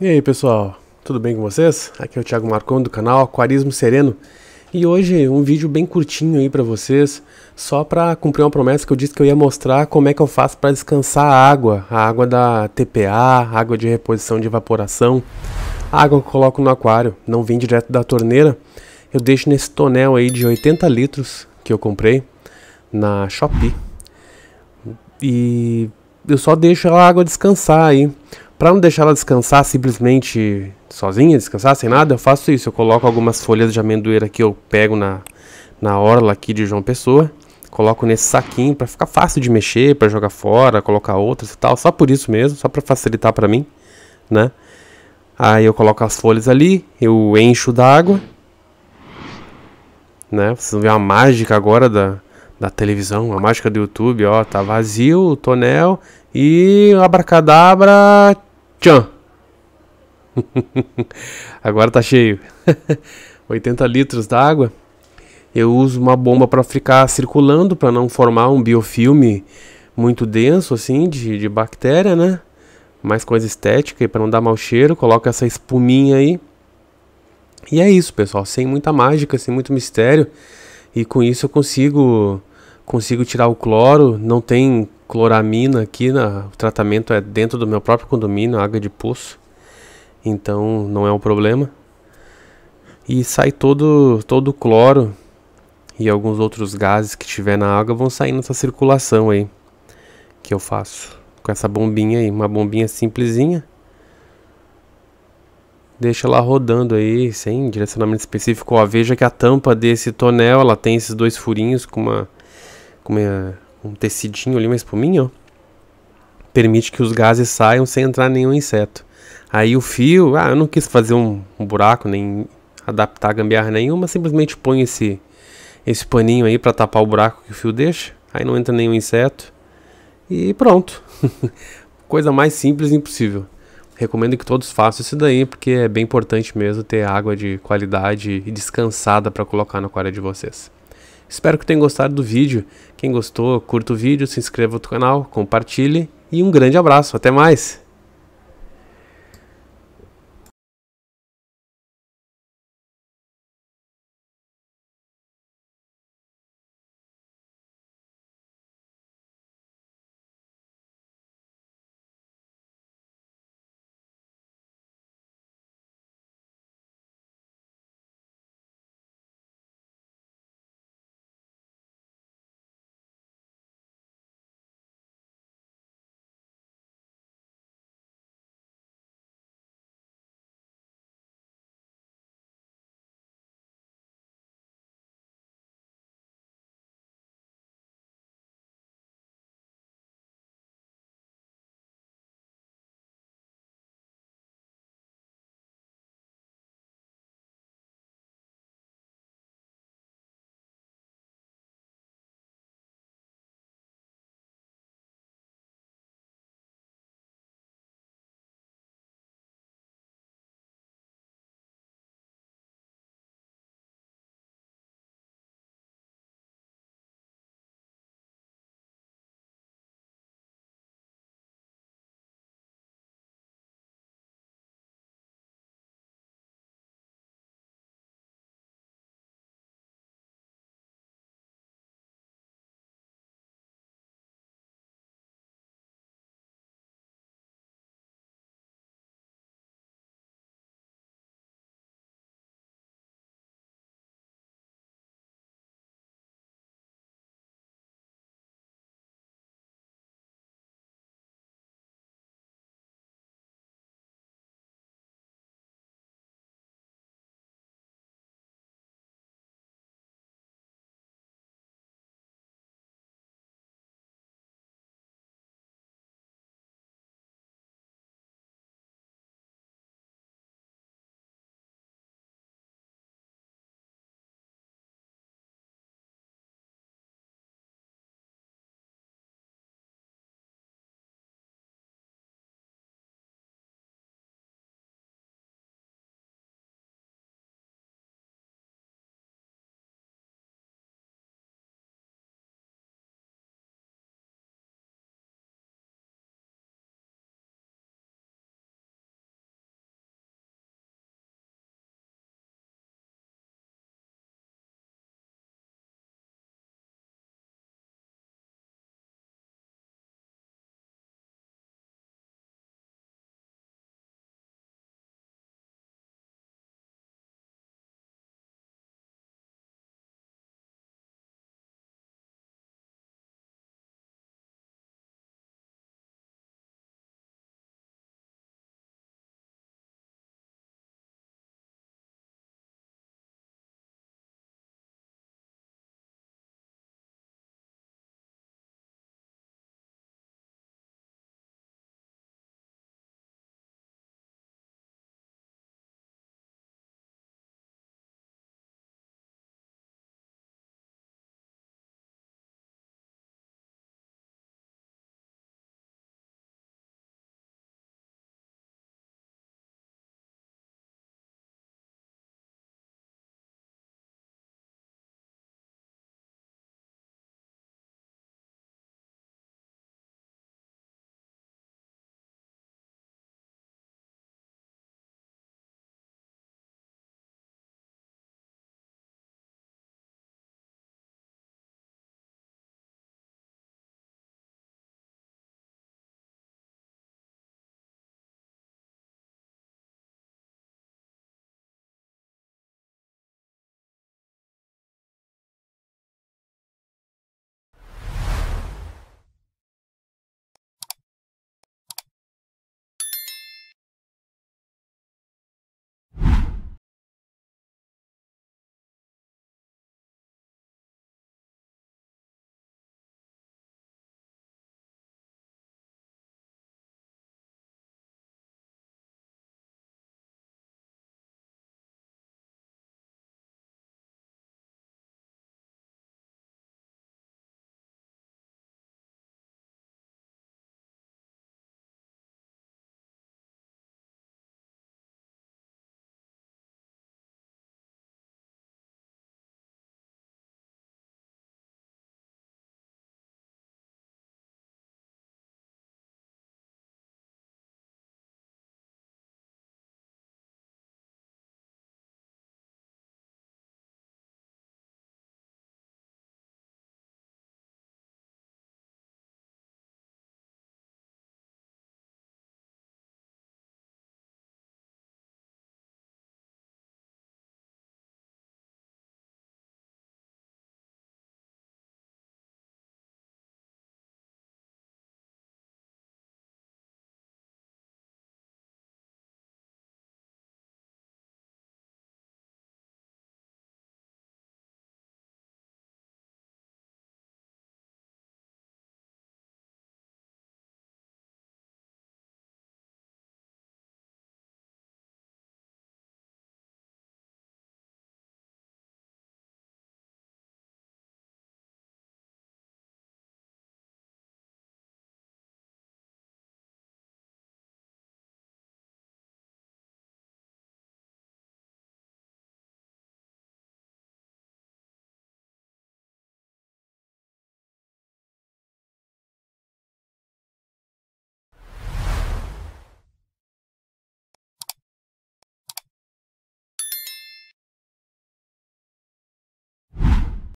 E aí pessoal, tudo bem com vocês? Aqui é o Thiago Marcon do canal Aquarismo Sereno e hoje um vídeo bem curtinho aí para vocês, só para cumprir uma promessa que eu disse que eu ia mostrar como é que eu faço para descansar a água, a água da TPA, água de reposição de evaporação, a água que eu coloco no aquário, não vem direto da torneira, eu deixo nesse tonel aí de 80 litros que eu comprei na Shopee e eu só deixo a água descansar aí para não deixar ela descansar simplesmente sozinha, descansar sem nada, eu faço isso. Eu coloco algumas folhas de amendoeira que eu pego na, na orla aqui de João Pessoa. Coloco nesse saquinho para ficar fácil de mexer, para jogar fora, colocar outras e tal. Só por isso mesmo, só para facilitar para mim, né? Aí eu coloco as folhas ali, eu encho d'água. Né? Vocês vão ver a mágica agora da, da televisão, a mágica do YouTube, ó, tá vazio o tonel, e abracadabra. Tchan! Agora tá cheio. 80 litros d'água. Eu uso uma bomba para ficar circulando, para não formar um biofilme muito denso, assim, de, de bactéria, né? Mais coisa estética e para não dar mau cheiro, Coloca essa espuminha aí. E é isso, pessoal. Sem muita mágica, sem muito mistério. E com isso eu consigo consigo tirar o cloro. Não tem cloramina aqui, na, o tratamento é dentro do meu próprio condomínio, água de poço. Então não é um problema. E sai todo todo o cloro e alguns outros gases que tiver na água vão sair nessa circulação aí que eu faço com essa bombinha aí, uma bombinha simplesinha. Deixa ela rodando aí, sem direcionamento específico. Ó, veja que a tampa desse tonel, ela tem esses dois furinhos com uma com uma um tecidinho ali, uma espuminha, ó, permite que os gases saiam sem entrar nenhum inseto. Aí o fio, ah, eu não quis fazer um, um buraco, nem adaptar a gambiarra nenhuma, simplesmente põe esse, esse paninho aí para tapar o buraco que o fio deixa, aí não entra nenhum inseto e pronto. Coisa mais simples impossível. Recomendo que todos façam isso daí, porque é bem importante mesmo ter água de qualidade e descansada para colocar na aquário de vocês. Espero que tenham gostado do vídeo. Quem gostou, curta o vídeo, se inscreva no canal, compartilhe e um grande abraço. Até mais!